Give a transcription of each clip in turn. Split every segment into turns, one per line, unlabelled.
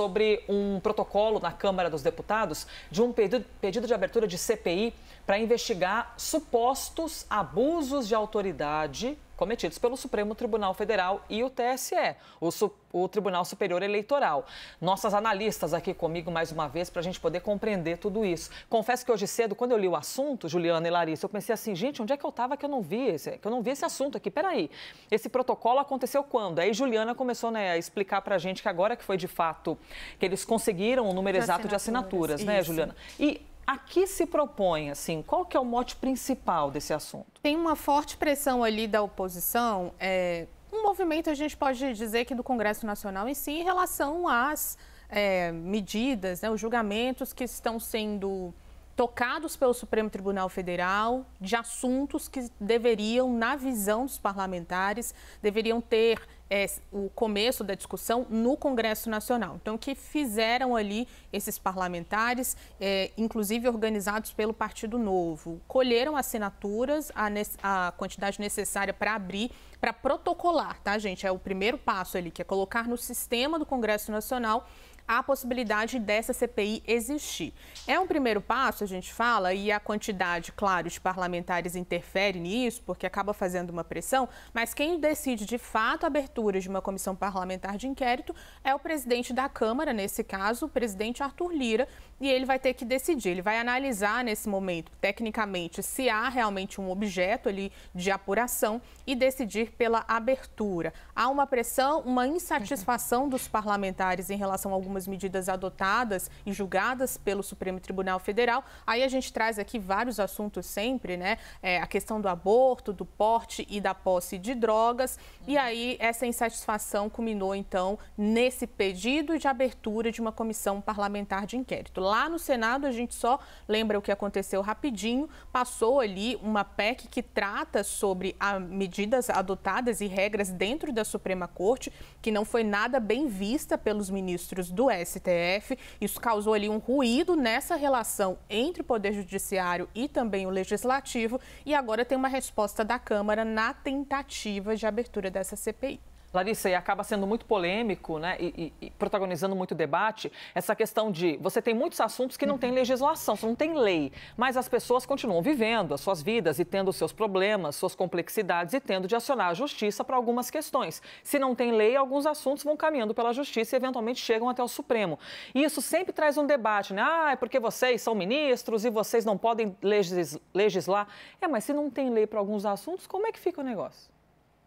sobre um protocolo na Câmara dos Deputados de um pedido, pedido de abertura de CPI para investigar supostos abusos de autoridade cometidos pelo Supremo Tribunal Federal e o TSE, o, Su o Tribunal Superior Eleitoral. Nossas analistas aqui comigo mais uma vez para a gente poder compreender tudo isso. Confesso que hoje cedo, quando eu li o assunto, Juliana e Larissa, eu pensei assim, gente, onde é que eu estava que eu não vi esse, que eu não vi esse assunto aqui? Peraí, esse protocolo aconteceu quando? Aí Juliana começou né, a explicar para a gente que agora que foi de fato que eles conseguiram o número de exato assinaturas. de assinaturas, né, Juliana? E a que se propõe, assim, qual que é o mote principal desse assunto?
Tem uma forte pressão ali da oposição, é, um movimento, a gente pode dizer que do Congresso Nacional em si, em relação às é, medidas, né, os julgamentos que estão sendo tocados pelo Supremo Tribunal Federal, de assuntos que deveriam, na visão dos parlamentares, deveriam ter é, o começo da discussão no Congresso Nacional. Então, que fizeram ali esses parlamentares, é, inclusive organizados pelo Partido Novo, colheram assinaturas, a, a quantidade necessária para abrir, para protocolar, tá, gente? É o primeiro passo ali, que é colocar no sistema do Congresso Nacional a possibilidade dessa CPI existir. É um primeiro passo, a gente fala, e a quantidade, claro, de parlamentares interfere nisso, porque acaba fazendo uma pressão, mas quem decide de fato a abertura de uma comissão parlamentar de inquérito é o presidente da Câmara, nesse caso, o presidente Arthur Lira, e ele vai ter que decidir, ele vai analisar nesse momento, tecnicamente, se há realmente um objeto ali de apuração e decidir pela abertura. Há uma pressão, uma insatisfação dos parlamentares em relação a algumas medidas adotadas e julgadas pelo Supremo Tribunal Federal. Aí a gente traz aqui vários assuntos sempre, né? É, a questão do aborto, do porte e da posse de drogas. E aí essa insatisfação culminou, então, nesse pedido de abertura de uma comissão parlamentar de inquérito. Lá no Senado, a gente só lembra o que aconteceu rapidinho, passou ali uma PEC que trata sobre ah, medidas adotadas e regras dentro da Suprema Corte, que não foi nada bem vista pelos ministros do do STF. Isso causou ali um ruído nessa relação entre o Poder Judiciário e também o Legislativo. E agora tem uma resposta da Câmara na tentativa de abertura dessa CPI.
Larissa, e acaba sendo muito polêmico, né? E, e, e, protagonizando muito debate, essa questão de você tem muitos assuntos que não tem uhum. legislação, não tem lei, mas as pessoas continuam vivendo as suas vidas e tendo seus problemas, suas complexidades e tendo de acionar a justiça para algumas questões. Se não tem lei, alguns assuntos vão caminhando pela justiça e eventualmente chegam até o Supremo. E isso sempre traz um debate, né? Ah, é porque vocês são ministros e vocês não podem legis legislar. É, mas se não tem lei para alguns assuntos, como é que fica o negócio?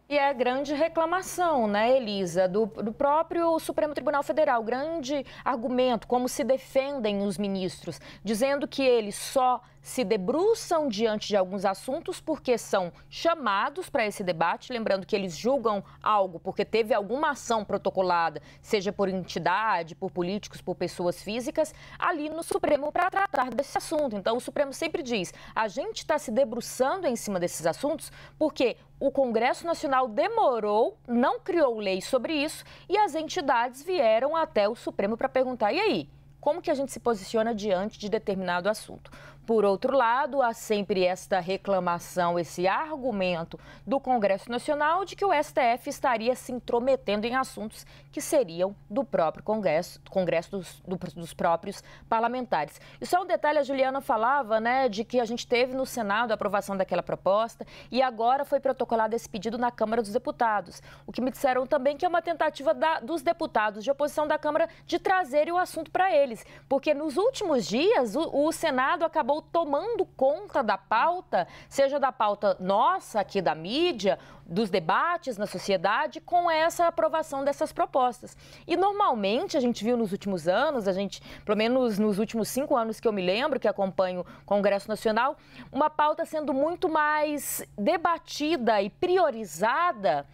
E é a grande reclamação, né, Elisa, do, do, próprio Supremo Tribunal Federal. Grande argumento, como se defendem os ministros, dizendo que eles só se debruçam diante de alguns assuntos porque são chamados para esse debate. Lembrando que eles julgam algo porque teve alguma ação protocolada, seja por entidade, por políticos, por pessoas físicas, ali no Supremo para tratar desse assunto. Então, o Supremo sempre diz: a gente está se debruçando em cima desses assuntos porque o Congresso Nacional demorou, não criou lei sobre isso e as entidades vieram até o Supremo para perguntar: e aí? Como que a gente se posiciona diante de determinado assunto? Por outro lado, há sempre esta reclamação, esse argumento do Congresso Nacional de que o STF estaria se intrometendo em assuntos que seriam do próprio Congresso, Congresso dos, do, dos próprios parlamentares. E só um detalhe, a Juliana falava, né, de que a gente teve no Senado a aprovação daquela proposta e agora foi protocolado esse pedido na Câmara dos Deputados. O que me disseram também que é uma tentativa da, dos deputados de oposição da Câmara de trazerem o assunto para eles, porque nos últimos dias o, o Senado acabou acabou tomando conta da pauta, seja da pauta nossa aqui da mídia, dos debates na sociedade, com essa aprovação dessas propostas. E normalmente a gente viu nos últimos anos, a gente, pelo menos nos últimos cinco anos que eu me lembro, que acompanho o Congresso Nacional, uma pauta sendo muito mais debatida e priorizada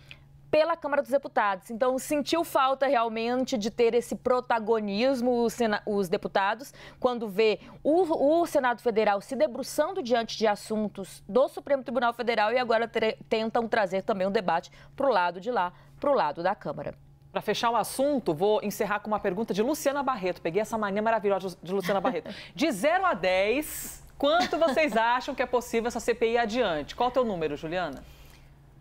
pela Câmara dos Deputados. Então, sentiu falta realmente de ter esse protagonismo os, os deputados quando vê o, o, Senado Federal se debruçando diante de assuntos do Supremo Tribunal Federal e agora tentam trazer também um debate para o lado de lá, para o lado da Câmara.
Para fechar o assunto, vou encerrar com uma pergunta de Luciana Barreto. Peguei essa mania maravilhosa de Luciana Barreto. De 0 a 10, quanto vocês acham que é possível essa CPI adiante? Qual é o teu número, Juliana?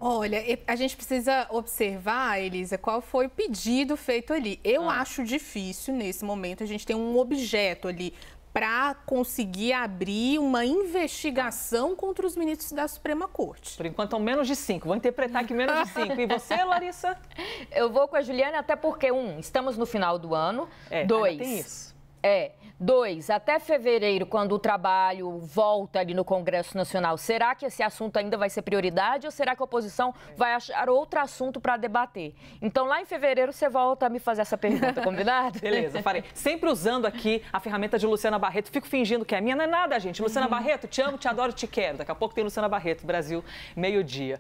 Olha, a gente precisa observar, Elisa, qual foi o pedido feito ali. Eu ah. acho difícil, nesse momento, a gente tem um objeto ali para conseguir abrir uma
investigação contra os ministros da Suprema Corte. Por enquanto, são menos de cinco. Vou interpretar que menos de cinco. E você, Larissa? Eu vou com a Juliana, até porque, um, estamos no final do ano. É, dois. Tem isso é. Dois, até fevereiro, quando o trabalho volta ali no Congresso Nacional, será que esse assunto ainda vai ser prioridade ou será que a oposição é. vai achar outro assunto para debater? Então, lá em fevereiro, você volta a me fazer essa pergunta, combinado? Beleza,
farei. Sempre usando aqui a ferramenta de Luciana Barreto, fico fingindo que é minha, não é nada, gente. Luciana uhum. Barreto, te amo, te adoro, te quero. Daqui a pouco tem Luciana Barreto, Brasil, meio-dia.